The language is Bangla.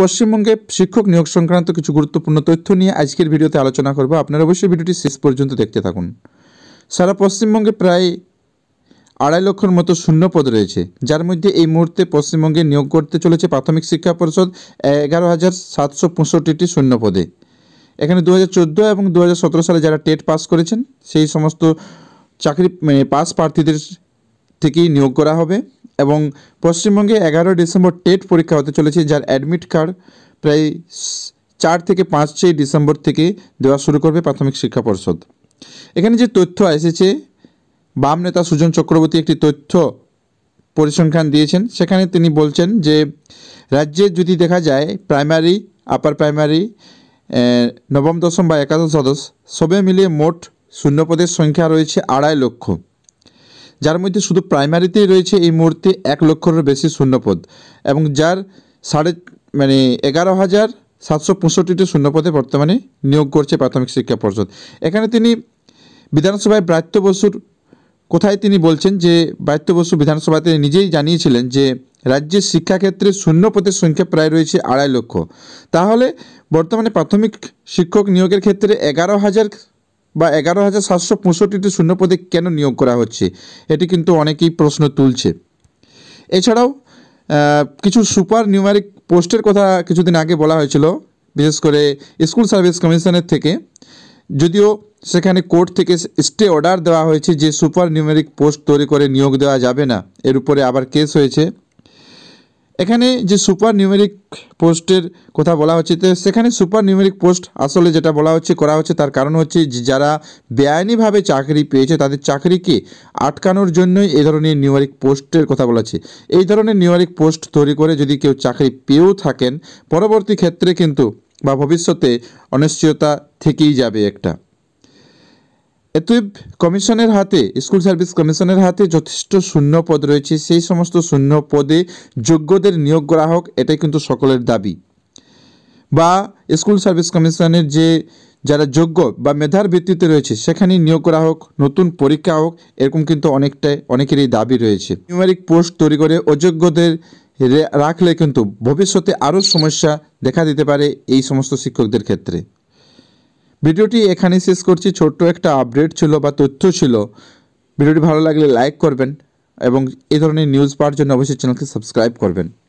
পশ্চিমবঙ্গে শিক্ষক নিয়োগ সংক্রান্ত কিছু গুরুত্বপূর্ণ তথ্য নিয়ে আজকের ভিডিওতে আলোচনা করব আপনারা অবশ্যই ভিডিওটি শেষ পর্যন্ত দেখতে থাকুন সারা পশ্চিমবঙ্গে প্রায় আড়াই লক্ষের মতো শূন্য পদ রয়েছে যার মধ্যে এই মুহূর্তে পশ্চিমবঙ্গে নিয়োগ করতে চলেছে প্রাথমিক শিক্ষা পরিষদ এগারো হাজার সাতশো পঁয়ষট্টিটি শূন্য পদে এখানে দু হাজার চোদ্দো এবং দু হাজার সতেরো সালে যারা টেট পাস করেছেন সেই সমস্ত চাকরি মানে পাস প্রার্থীদের থেকেই নিয়োগ করা হবে এবং পশ্চিমবঙ্গে এগারো ডিসেম্বর টেট পরীক্ষা হতে চলেছে যার অ্যাডমিট কার্ড প্রায় চার থেকে পাঁচই ডিসেম্বর থেকে দেওয়া শুরু করবে প্রাথমিক শিক্ষা পর্ষদ এখানে যে তথ্য এসেছে বাম নেতা সুজন চক্রবর্তী একটি তথ্য পরিসংখ্যান দিয়েছেন সেখানে তিনি বলছেন যে রাজ্যে যদি দেখা যায় প্রাইমারি আপার প্রাইমারি নবম দশম বা একাদশ সদস্য সবে মিলিয়ে মোট শূন্যপদের সংখ্যা রয়েছে আড়াই লক্ষ যার মধ্যে শুধু প্রাইমারিতেই রয়েছে এই মুহূর্তে এক লক্ষরও বেশি শূন্যপদ এবং যার সাড়ে মানে এগারো হাজার সাতশো পঁয়ষট্টিটি শূন্যপদে বর্তমানে নিয়োগ করছে প্রাথমিক শিক্ষা পর্ষদ এখানে তিনি বিধানসভায় ব্রাত্য বসুর কোথায় তিনি বলছেন যে ব্রাত্য বসু বিধানসভাতে নিজেই জানিয়েছিলেন যে রাজ্যের শিক্ষাক্ষেত্রে শূন্যপদের সংখ্যা প্রায় রয়েছে আড়াই লক্ষ তাহলে বর্তমানে প্রাথমিক শিক্ষক নিয়োগের ক্ষেত্রে এগারো হাজার বা এগারো হাজার সাতশো পঁয়ষট্টিটি শূন্যপদে কেন নিয়োগ করা হচ্ছে এটি কিন্তু অনেকেই প্রশ্ন তুলছে এছাড়াও কিছু সুপার নিউমারিক পোস্টের কথা কিছুদিন আগে বলা হয়েছিল বিশেষ করে স্কুল সার্ভিস কমিশনের থেকে যদিও সেখানে কোর্ট থেকে স্টে অর্ডার দেওয়া হয়েছে যে সুপার নিউমেরিক পোস্ট তৈরি করে নিয়োগ দেওয়া যাবে না এর উপরে আবার কেস হয়েছে এখানে যে সুপার নিউমেরিক পোস্টের কথা বলা হচ্ছে তো সেখানে সুপার নিউমেরিক পোস্ট আসলে যেটা বলা হচ্ছে করা হচ্ছে তার কারণ হচ্ছে যে যারা বেআইনিভাবে চাকরি পেয়েছে তাদের চাকরিকে আটকানোর জন্যই এই ধরনের নিউমেরিক পোস্টের কথা বলা হচ্ছে এই ধরনের নিউমেরিক পোস্ট তৈরি করে যদি কেউ চাকরি পেয়েও থাকেন পরবর্তী ক্ষেত্রে কিন্তু বা ভবিষ্যতে অনিশ্চয়তা থেকেই যাবে একটা এতএব কমিশনের হাতে স্কুল সার্ভিস কমিশনের হাতে যথেষ্ট শূন্য পদ রয়েছে সেই সমস্ত শূন্য পদে যোগ্যদের নিয়োগ করা হোক এটাই কিন্তু সকলের দাবি বা স্কুল সার্ভিস কমিশনের যে যারা যোগ্য বা মেধার ভিত্তিতে রয়েছে সেখানেই নিয়োগ করা হোক নতুন পরীক্ষা হোক এরকম কিন্তু অনেকটাই অনেকেরই দাবি রয়েছে নিউমেরিক পোস্ট তৈরি করে অযোগ্যদের রাখলে কিন্তু ভবিষ্যতে আরও সমস্যা দেখা দিতে পারে এই সমস্ত শিক্ষকদের ক্ষেত্রে ভিডিওটি এখানেই শেষ করছি ছোট্ট একটা আপডেট ছিল বা তথ্য ছিল ভিডিওটি ভালো লাগলে লাইক করবেন এবং এ ধরনের নিউজ পাওয়ার জন্য অবশ্যই চ্যানেলকে সাবস্ক্রাইব করবেন